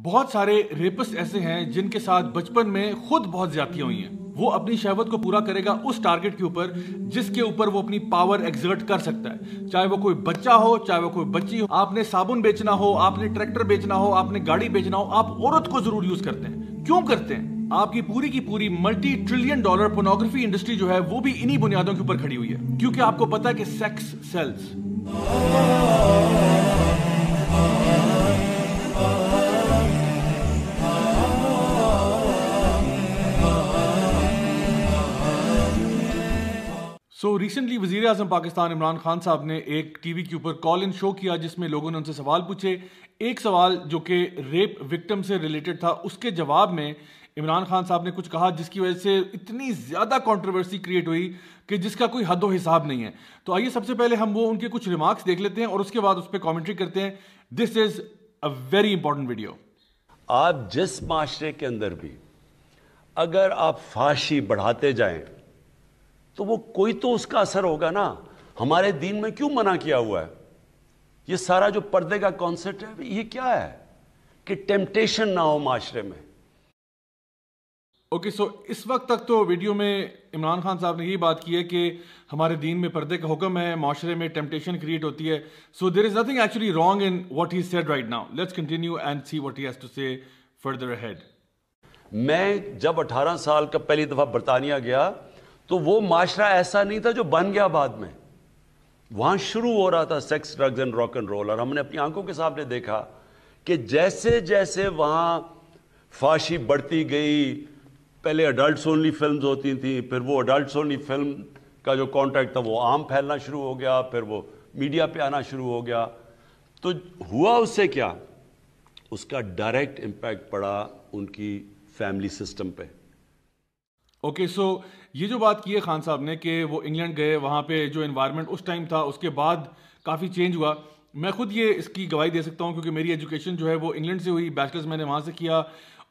बहुत सारे रेपिस्ट ऐसे हैं जिनके साथ बचपन में खुद बहुत ज्यादा हुई हैं वो अपनी शहवत को पूरा करेगा उस टारगेट के ऊपर जिसके ऊपर वो अपनी पावर एग्जर्ट कर सकता है चाहे वो कोई बच्चा हो चाहे वो कोई बच्ची हो आपने साबुन बेचना हो आपने ट्रैक्टर बेचना हो आपने गाड़ी बेचना हो आप औरत को जरूर यूज करते हैं क्यों करते हैं आपकी पूरी की पूरी multi trillion dollar pornography industry जो है वो भी इन्हीं बुनियादों के ऊपर खड़ी हुई है क्योंकि आपको पता है कि सेक्स सेल्स रिसेंटली वजीर अजम पाकिस्तान इमरान खान साहब ने एक टी वी के ऊपर कॉल इन शो किया जिसमें लोगों ने उनसे सवाल पूछे एक सवाल जो कि रेप विक्टम से रिलेटेड था उसके जवाब में इमरान खान साहब ने कुछ कहा जिसकी वजह से इतनी ज़्यादा कंट्रोवर्सी क्रिएट हुई कि जिसका कोई हद हिसाब नहीं है तो आइए सबसे पहले हम वो उनके कुछ रिमार्क्स देख लेते हैं और उसके बाद उस पर कॉमेंट्री करते हैं this is a very important video आप जिस माशरे के अंदर भी अगर आप फाशी बढ़ाते जाएं तो वो कोई तो उसका असर होगा ना हमारे दीन में क्यों मना किया हुआ है ये सारा जो पर्दे का कॉन्सेप्ट है ये क्या है कि टेम्पटेशन ना हो माशरे में ओके okay, सो so, इस वक्त तक तो वीडियो में इमरान खान साहब ने यही बात की है कि हमारे दीन में पर्दे का हुक्म है माशरे में टेम्पटेशन क्रिएट होती है so there is nothing actually wrong in what he said right now let's continue and see what he has to say further ahead मैं जब 18 साल का पहली दफ़ा बरतानिया गया तो वो माशरा ऐसा नहीं था जो बन गया बाद में वहां शुरू हो रहा था sex drugs and rock and roll और हमने अपनी आंखों के सामने देखा कि जैसे जैसे वहां फाशी बढ़ती गई पहले अडल्ट ओनली फिल्म होती थी फिर वो अडल्ट ओनली फिल्म का जो कॉन्ट्रैक्ट था वो आम फैलना शुरू हो गया फिर वो मीडिया पे आना शुरू हो गया तो हुआ उससे क्या उसका डायरेक्ट इंपैक्ट पड़ा उनकी फैमिली सिस्टम पे ओके okay, सो so, ये जो बात की है खान साहब ने कि वो इंग्लैंड गए वहाँ पे जो इन्वायरमेंट उस टाइम था उसके बाद काफ़ी चेंज हुआ मैं खुद ये इसकी गवाही दे सकता हूँ क्योंकि मेरी एजुकेशन जो है वो इंग्लैंड से हुई बैचलर्स मैंने वहाँ से किया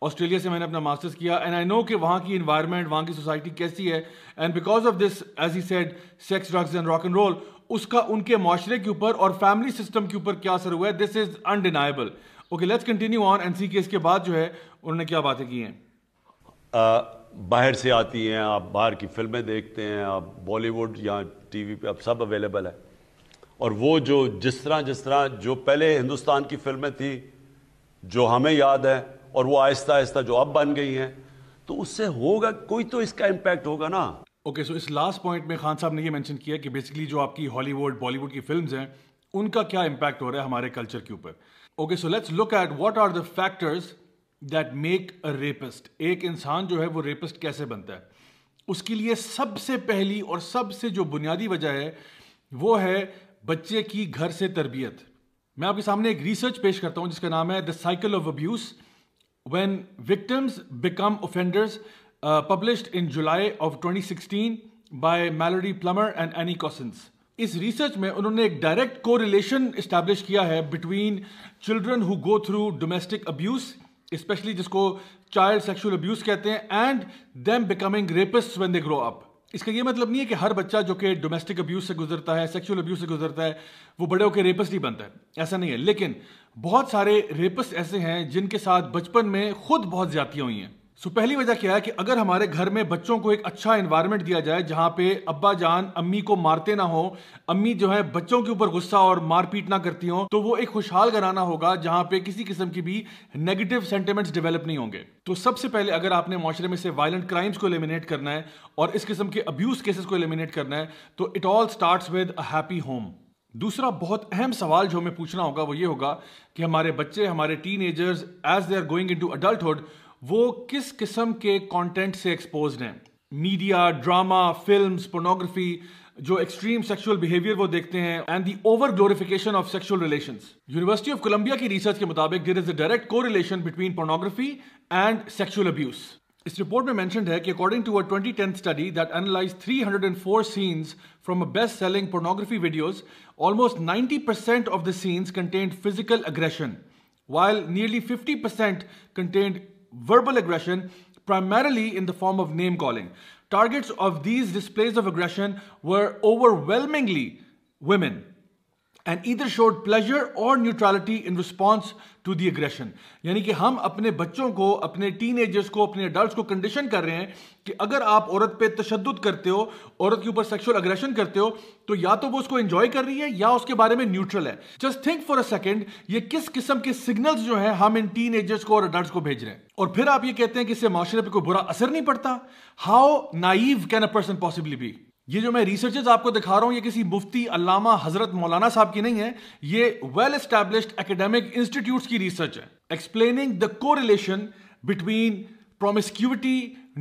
ऑस्ट्रेलिया से मैंने अपना मास्टर्स किया एंड आई नो कि वहाँ की इन्वायरमेंट वहाँ की सोसाइटी कैसी है and because of this as he said sex drugs and rock and roll उसका उनके माशरे के ऊपर और फैमिली सिस्टम के ऊपर क्या असर हुआ है this is undeniable okay let's continue on and see के इसके बाद जो है उन्होंने क्या बातें की हैं uh, बाहर से आती हैं आप बाहर की फिल्में देखते हैं आप बॉलीवुड या टीवी पे अब सब अवेलेबल है और वो जो जिस तरह जिस तरह जो पहले हिंदुस्तान की फिल्में थी जो हमें याद है और वो आहिस्ता आहिस्ता जो अब बन गई हैं तो उससे होगा कोई तो इसका इम्पैक्ट होगा ना ओके सो इस लास्ट पॉइंट में खान साहब ने ये मेंशन किया कि बेसिकली जो आपकी हॉलीवुड बॉलीवुड की फिल्म्स हैं उनका क्या इम्पैक्ट हो रहा है हमारे कल्चर के ऊपर okay so let's look at what are the factors that make a rapist एक इंसान जो है वो रेपिस्ट कैसे बनता है उसके लिए सबसे पहली और सबसे जो बुनियादी वजह है वो है बच्चे की घर से तरबियत मैं आपके सामने एक रिसर्च पेश करता हूं जिसका नाम है the cycle of abuse when victims become offenders publish in July of 2016 by Melody Plummer and Annie Cossins इस रिसर्च में उन्होंने एक डायरेक्ट कोरिलेशन इस्टेब्लिश किया है between children who go through domestic abuse specially जिसको चाइल्ड सेक्शुअल अब्यूज़ कहते हैं and them becoming rapist when they grow up इसका ये मतलब नहीं है कि हर बच्चा जो कि डोमेस्टिक अब्यूज़ से गुजरता है सेक्सुअल अब्यूज़ से गुजरता है वो बड़े होकर रेपिस्ट ही बनता है ऐसा नहीं है लेकिन बहुत सारे रेपस ऐसे हैं जिनके साथ बचपन में खुद बहुत ज्यादा हुई हैं सो so, पहली वजह क्या है कि अगर हमारे घर में बच्चों को एक अच्छा इन्वायरमेंट दिया जाए जहाँ पे अब्बा जान अम्मी को मारते ना हो अम्मी जो है बच्चों के ऊपर गुस्सा और मारपीट ना करती हो तो वो एक खुशहाल घराना होगा जहाँ पे किसी किस्म की भी नेगेटिव सेंटिमेंट्स डेवलप नहीं होंगे तो सबसे पहले अगर आपने माशरे में से वायलेंट क्राइम्स को एलिमिनेट करना है और इस किस्म के अब्यूज केसेस को एलिमिनेट करना है तो it all start with a happy home दूसरा बहुत अहम सवाल जो हमें पूछना होगा वो ये होगा कि हमारे बच्चे हमारे teenagers as they are going into adulthood वो किस किस्म के कंटेंट से एक्सपोज हैं मीडिया ड्रामा फिल्म पोर्नोग्राफी जो एक्सट्रीम सेक्सुअल बिहेवियर वो देखते हैं and the over glorification of sexual relation university of Columbia की रिसर्च के मुताबिक there is a direct correlation between pornography and sexual abuse इस रिपोर्ट में मेंशन है कि according to a 2010 study that analyse 304 scenes from a best selling pornography videos almost 90% of the scenes contained physical aggression while nearly 50% contained verbal aggression primarily in the form of name calling. Targets of these displays of aggression were overwhelmingly women. And either showed pleasure or neutrality in response to the aggression यानी कि हम अपने बच्चों को अपने teenagers को अपने adult को कंडीशन कर रहे हैं कि अगर आप औरत पे तशद करते हो औरत के ऊपर सेक्शुअल अग्रेशन करते हो तो या तो वो उसको एंजॉय कर रही है या उसके बारे में न्यूट्रल है just think for a second ये किस किस्म के सिग्नल्स जो है हम इन टीन एजर्स को और अडल्ट को भेज रहे हैं और फिर आप ये कहते हैं कि इससे माशरे पर कोई बुरा असर नहीं पड़ता how naive can a person possibly be ये जो मैं रिसर्चेज आपको दिखा रहा हूं ये किसी मुफ्ती अल्लामा हजरत मौलाना साहब की नहीं है ये वेल एस्टेब्लिश्ड एकेडमिक इंस्टीट्यूट्स की रिसर्च है explaining the relation between promiscuity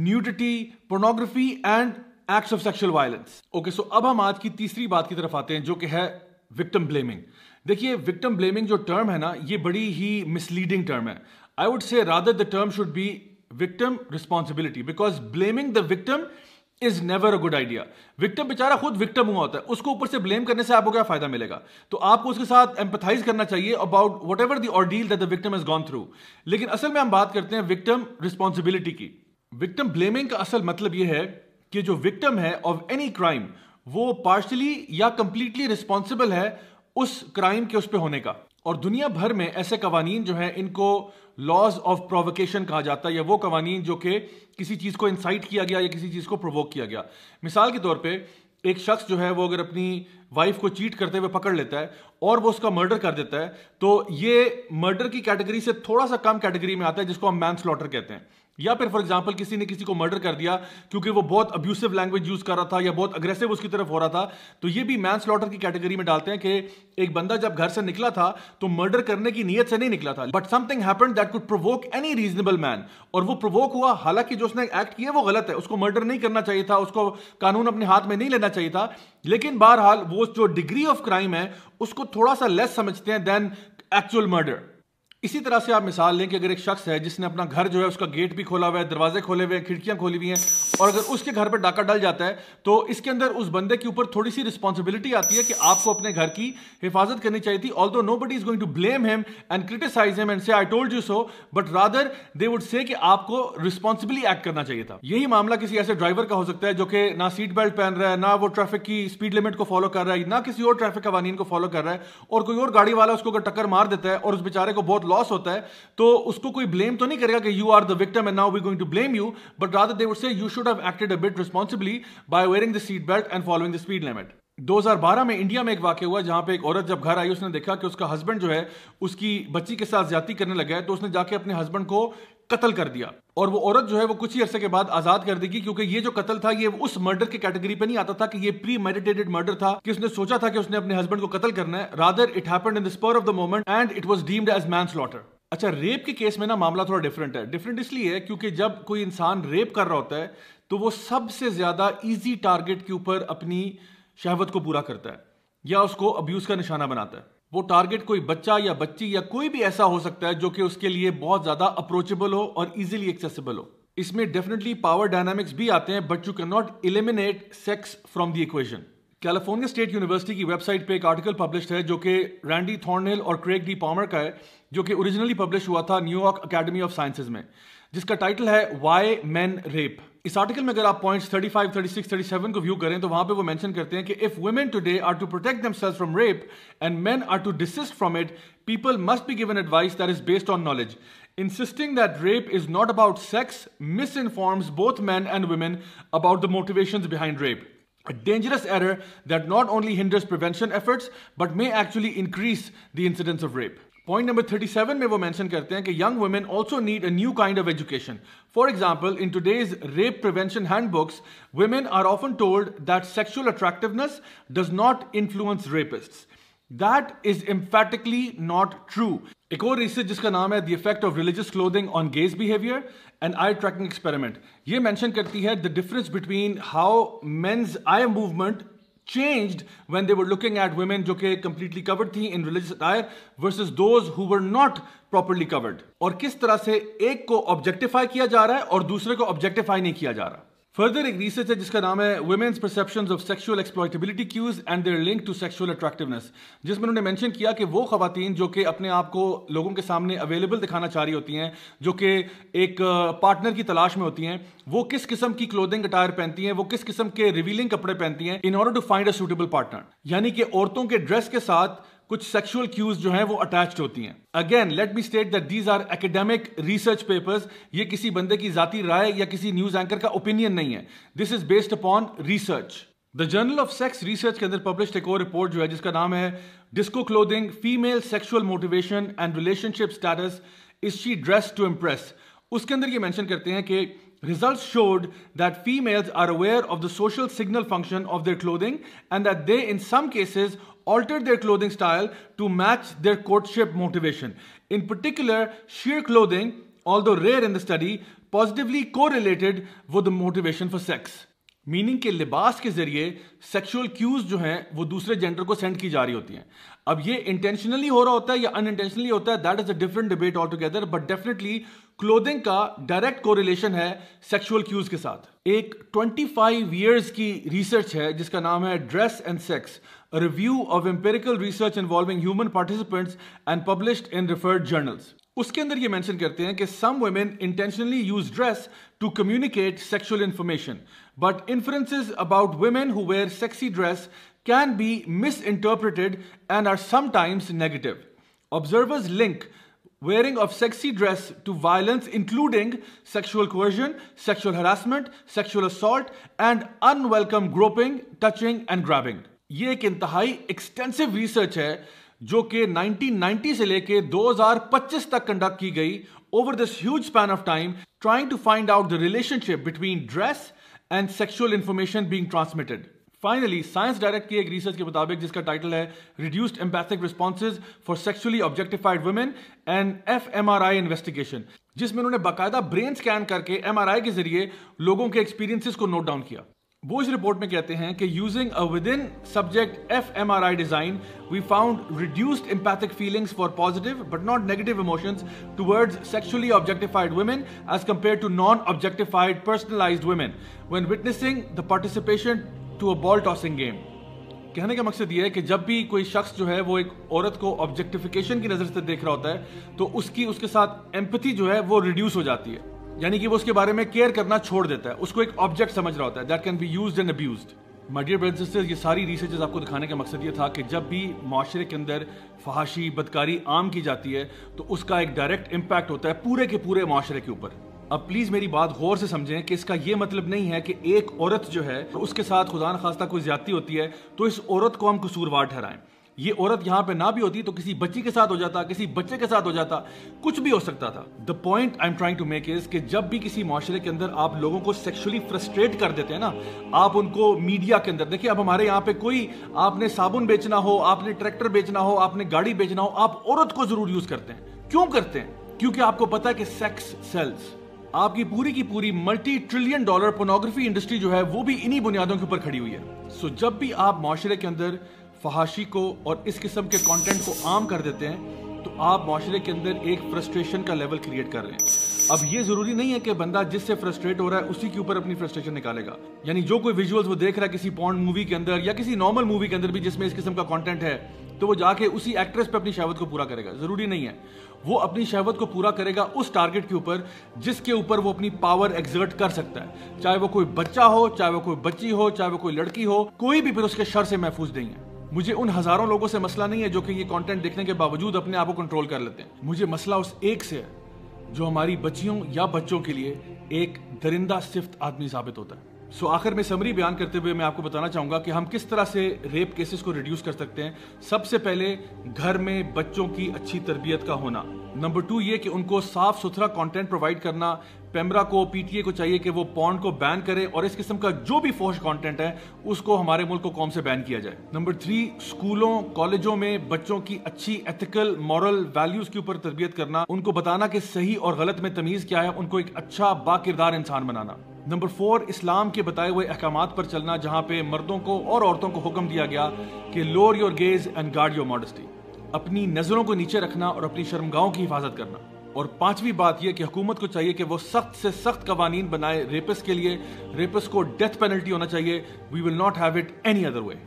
nudity pornography and acts of sexual violence okay so अब हम आज की तीसरी बात की तरफ आते हैं जो कि है विक्टम ब्लेमिंग देखिए विक्टम ब्लेमिंग जो टर्म है ना ये बड़ी ही मिसलीडिंग टर्म है I would say rather the term should be victim responsibility because blaming the victim is never a good idea victim बेचारा खुद विक्टम हुआ होता है उसको ऊपर से ब्लेम करने से आपको क्या फायदा मिलेगा तो आपको उसके साथ एम्पथाइज करना चाहिए about whatever the ordeal that the victim is gone through लेकिन असल में हम बात करते हैं विक्टम रिस्पॉन्सिबिलिटी की विक्टम ब्लेमिंग का असल मतलब यह है कि जो विक्टम है ऑफ एनी क्राइम वो पार्शली या कंप्लीटली रिस्पॉन्सिबल है उस क्राइम के उस पर होने का और दुनिया भर में ऐसे कवानीन जो है इनको लॉज ऑफ प्रोवोकेशन कहा जाता है या वो कवानीन जो कि किसी चीज़ को इंसाइट किया गया या किसी चीज़ को प्रोवोक किया गया मिसाल के तौर पे एक शख्स जो है वो अगर अपनी वाइफ को चीट करते हुए पकड़ लेता है और वो उसका मर्डर कर देता है तो ये मर्डर की कैटेगरी से थोड़ा सा कम कैटेगरी में आता है जिसको हम मैन स्लॉटर कहते हैं या फिर फॉर एग्जाम्पल किसी ने किसी को मर्डर कर दिया क्योंकि वो बहुत अब्यूसिव लैंग्वेज यूज कर रहा था या बहुत अग्रेसिव उसकी तरफ हो रहा था तो ये भी मैन स्लॉटर की कैटेगरी में डालते हैं कि एक बंदा जब घर से निकला था तो मर्डर करने की नीयत से नहीं निकला था but something happen that could provoke any reasonable man और वो प्रोवोक हुआ हालांकि जो उसने एक्ट किया वो गलत है उसको मर्डर नहीं करना चाहिए था उसको कानून अपने हाथ में नहीं लेना चाहिए था लेकिन बहरहाल वो वो जो डिग्री ऑफ क्राइम है उसको थोड़ा सा लेस समझते हैं देन एक्चुअल मर्डर इसी तरह से आप मिसाल लें कि अगर एक शख्स है जिसने अपना घर जो है उसका गेट भी खोला हुआ है दरवाजे खोले हुए हैं खिड़कियां खोली हुई हैं और अगर उसके घर पर डाका डल जाता है तो इसके अंदर उस बंदे के ऊपर थोड़ी सी रिस्पॉन्सिबिलिटी आती है कि आपको अपने घर की हिफाजत करनी चाहिए थी although nobody is going to blame him and criticise him and say I told you so but rather they would say कि आपको रिस्पॉन्सिबली एक्ट करना चाहिए था यही मामला किसी ऐसे ड्राइवर का हो सकता है जो कि ना सीट बेल्ट पहन रहा है ना वो ट्रैफिक की स्पीड लिमिट को फॉलो कर रहा है ना किसी और ट्रैफिक कवानीन को फॉलो कर रहा है और कोई और गाड़ी वाला उसको अगर टक्कर मार देता है और उस बेचारे को बहुत लॉस होता है तो उसको कोई ब्लेम तो नहीं करेगा कि you are the victim and now we going to blame you but rather they would say you should have acted a bit responsibly by wearing the seat belt and following the speed limit 2012 में India में एक वाक्य हुआ जहां पे एक औरत जब घर आई उसने देखा कि उसका हस्बैंड जो है उसकी बच्ची के साथ ज्यादा करने लगा है तो उसने जाके अपने हस्बैंड को कत्ल कर दिया और वो औरत जो है वो कुछ ही अरसे के बाद आजाद कर देगी क्योंकि ये जो कत्ल था ये उस मर्डर के कैटेगरी पे नहीं आता था कि ये प्री मेडिटेटेड मर्डर था कि उसने सोचा था कि उसने अपने हस्बैंड को कत्ल करना है rather it happened in the spur of the moment and it was deemed as manslaughter अच्छा रेप के केस में ना मामला थोड़ा डिफरेंट है डिफरेंट इसलिए है क्योंकि जब कोई इंसान रेप कर रहा होता है तो वो सबसे ज्यादा इजी टारगेट के ऊपर अपनी शहवत को पूरा करता है या उसको अब्यूज का निशाना बनाता है वो टारगेट कोई बच्चा या बच्ची या कोई भी ऐसा हो सकता है जो कि उसके लिए बहुत ज्यादा अप्रोचेबल हो और इजिली एक्सेसिबल हो इसमें डेफिनेटली पावर डायनामिक्स भी आते हैं but you cannot eliminate sex from the equation California State University की वेबसाइट पे एक आर्टिकल पब्लिश है जो कि रैंडी थॉर्नेल और क्रेग डी पॉमर का है जो कि ओरिजिनली पब्लिश हुआ था न्यूयॉर्क अकेडमी ऑफ साइंसेज में जिसका टाइटल है वाई मैन रेप इस आर्टिकल में अगर आप पॉइंट्स 35, 36, 37 को व्यू करें तो वहां पे वो मेंशन करते हैं कि if women today are to protect themselves from rape and men are to desist from it people must be given advice that is based on knowledge insisting that rape is not about sex misinforms both man and women about the motivation behind rape A dangerous error that not only hinders prevention efforts but may actually increase the incidence of rape. Point number 37 में वो mention करते हैं कि young women also need a new kind of education for example in today's rape prevention handbooks women are often told that sexual attractiveness does not influence rapists that is emphatically not true एक और research जिसका नाम है the effect of religious clothing on gaze behaviour and eye tracking experiment ये mention करती है the difference between how men's eye movement changed when they were looking at women जो कि completely covered थी in religious attire versus those who were not properly covered और किस तरह से एक को objectify किया जा रहा है और दूसरे को objectify नहीं किया जा रहा फर्दर एक रिसर्च है जिसका नाम है women's perception of sexual exploitability cues and their link to sexual attractiveness जिसमें उन्होंने मेंशन किया कि वो खातन जो कि अपने आप को लोगों के सामने अवेलेबल दिखाना चाह रही होती हैं जो कि एक पार्टनर की तलाश में होती हैं वो किस किस्म की क्लोदिंग अटायर पहनती हैं वो किस किस्म के रिवीलिंग कपड़े पहनती हैं in order to find a suitable partner यानी कि औरतों के ड्रेस के साथ कुछ सेक्सुअल क्यूज जो हैं वो अटैच होती हैं again let me state that these are academic research papers ये किसी बंदे की जाति राय या किसी न्यूज एंकर का ओपिनियन नहीं है this is based upon research the journal of sex research के अंदर पब्लिश एक और रिपोर्ट जो है जिसका नाम है disco clothing female sexual motivation and relationship status is she dress to impress उसके अंदर ये मेंशन करते हैं कि Results showed that females are aware of the social signal function of their clothing and that they, in some cases, altered their clothing style to match their courtship motivation. In particular, sheer clothing, although rare in the study, positively correlated with the motivation for sex. Meaning के लिबास के जरिए sexual cues जो हैं वो दूसरे gender को send की जा रही होती हैं अब ये इंटेंशनली हो रहा होता है या अनइंटेंशनली होता है that is a different debate altogether but definitely clothing का डायरेक्ट कोरिलेशन है सेक्सुअल क्यूज के साथ एक 25 फाइव ईयर्स की रिसर्च है जिसका नाम है dress and sex review of empirical research involving human participants and published in refereed journals उसके अंदर ये मेंशन करते हैं कि some women intentionally use dress to communicate sexual information but inferences about women who wear sexy dress can be misinterpreted and are sometimes negative. Observers link wearing of sexy dress to violence including sexual coercion, sexual harassment, sexual assault and unwelcome groping, touching and grabbing. ये एक इंतहाई extensive research है जो कि 1990 से लेके 2025 तक conduct की गई over this huge span of time trying to find out the relationship between dress and sexual information being transmitted finally Science Direct की एक रिसर्च के मुताबिक जिसका टाइटल है reduced empathic responses for sexually objectified women and F M R I investigation जिसमें उन्होंने बाकायदा brain scan करके एम आर आई के जरिए लोगों के एक्सपीरियंसिस को नोट डाउन किया इस रिपोर्ट में कहते हैं कि using a within subject F M R I design we found reduced empathic feelings for positive but not negative emotions towards sexually objectified women as compare to non objectified personalised women when witnessing the participation to a ball tossing game कहने का मकसद ये है कि जब भी कोई शख्स जो है वो एक औरत को ऑब्जेक्टिफिकेशन की नज़र से देख रहा होता है तो उसकी उसके साथ एम्पथी जो है वो रिड्यूस हो जाती है यानी कि वो उसके बारे में केयर करना छोड़ देता है उसको एक ऑब्जेक्ट समझ रहा होता है that can be use and abuse my dear brothers ये सारी रिसर्च आपको दिखाने का मकसद ये था कि जब भी माशरे के अंदर फहाशी बदकारी आम की जाती है तो उसका एक डायरेक्ट इम्पैक्ट होता है पूरे के पूरे माशरे के ऊपर अब प्लीज़ मेरी बात गौर से समझें कि इसका यह मतलब नहीं है कि एक औरत जो है उसके साथ खुदा खास्ता कोई ज्यादा होती है तो इस औरत को हम कसूरवार ठहराएं ये औरत यहां पे ना भी होती तो किसी बच्ची के साथ हो जाता किसी बच्चे के साथ हो जाता कुछ भी हो सकता था the point I am trying to make is कि जब भी किसी माशरे के अंदर आप लोगों को सेक्शुअली फ्रस्ट्रेट कर देते हैं ना आप उनको मीडिया के अंदर देखिए अब हमारे यहाँ पे कोई आपने साबुन बेचना हो आपने ट्रैक्टर बेचना हो आपने गाड़ी बेचना हो आप औरत को जरूर यूज करते हैं क्यों करते हैं क्योंकि आपको पता है कि सेक्स सेल्स आपकी पूरी की पूरी multi trillion dollar pornography industry जो है वो भी इन्हीं बुनियादों के ऊपर खड़ी हुई है सो so, जब भी आप माशरे के अंदर फहाशी को और इस किस्म के कंटेंट को आम कर देते हैं तो आप माशरे के अंदर एक फ्रस्ट्रेशन का लेवल क्रिएट कर रहे हैं अब ये ज़रूरी नहीं है कि बंदा जिससे फ्रस्ट्रेट हो रहा है उसी के ऊपर अपनी फ्रस्ट्रेशन निकालेगा यानी जो कोई विजुअल्स वो देख रहा है किसी पॉन्ड मूवी के अंदर या किसी नॉर्मल मूवी के अंदर भी जिसमें इस किस्म का कॉन्टेंट है तो वो जाके उसी एक्ट्रेस पे अपनी शहवत को पूरा करेगा ज़रूरी नहीं है वो अपनी शहवत को पूरा करेगा उस टारगेट के ऊपर जिसके ऊपर वो अपनी पावर एग्जर्ट कर सकता है चाहे वो कोई बच्चा हो चाहे वो कोई बच्ची हो चाहे वो कोई लड़की हो कोई भी फिर उसके शर से महफूज नहीं है मुझे उन हजारों लोगों से मसला नहीं है जो कि ये कंटेंट देखने के बावजूद अपने आप को कंट्रोल कर लेते हैं मुझे मसला उस एक से है जो हमारी बच्चियों या बच्चों के लिए एक दरिंदा सिफ्त आदमी साबित होता है सो आखिर में समरी बयान करते हुए मैं आपको बताना चाहूंगा कि हम किस तरह से रेप केसेस को रिड्यूस कर सकते हैं सबसे पहले घर में बच्चों की अच्छी तरबियत का होना नंबर टू ये कि उनको साफ सुथरा कंटेंट प्रोवाइड करना पेमरा को पीटीए को चाहिए कि वो पॉन्ड को बैन करे और इस किस्म का जो भी फोश कंटेंट है उसको हमारे मुल्क को कौम से बैन किया जाए नंबर थ्री स्कूलों कॉलेजों में बच्चों की अच्छी एथिकल मॉरल वैल्यूज के ऊपर तरबियत करना उनको बताना कि सही और गलत में तमीज़ क्या है उनको एक अच्छा बाकिरदार इंसान बनाना नंबर फोर इस्लाम के बताए हुए अहकाम पर चलना जहाँ पे मर्दों को और औरतों को हुक्म दिया गया कि lower your gaze and guard your modesty अपनी नजरों को नीचे रखना और अपनी शर्मगाहों की हिफाजत करना और पांचवी बात यह कि हुकूमत को चाहिए कि वो सख्त से सख्त कवानीन बनाए रेपस के लिए रेपस को डेथ पेनल्टी होना चाहिए we will not have it any other way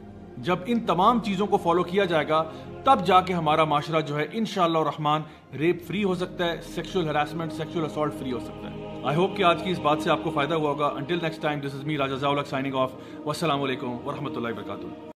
जब इन तमाम चीज़ों को फॉलो किया जाएगा तब जाके हमारा माशरा जो है इन रहमान रेप फ्री हो सकता है sexual harassment sexual assault free हो सकता है आई होप कि आज की इस बात से आपको फायदा हुआ होगा until next time this is me Raja signing off वसलम वरहमल वर्का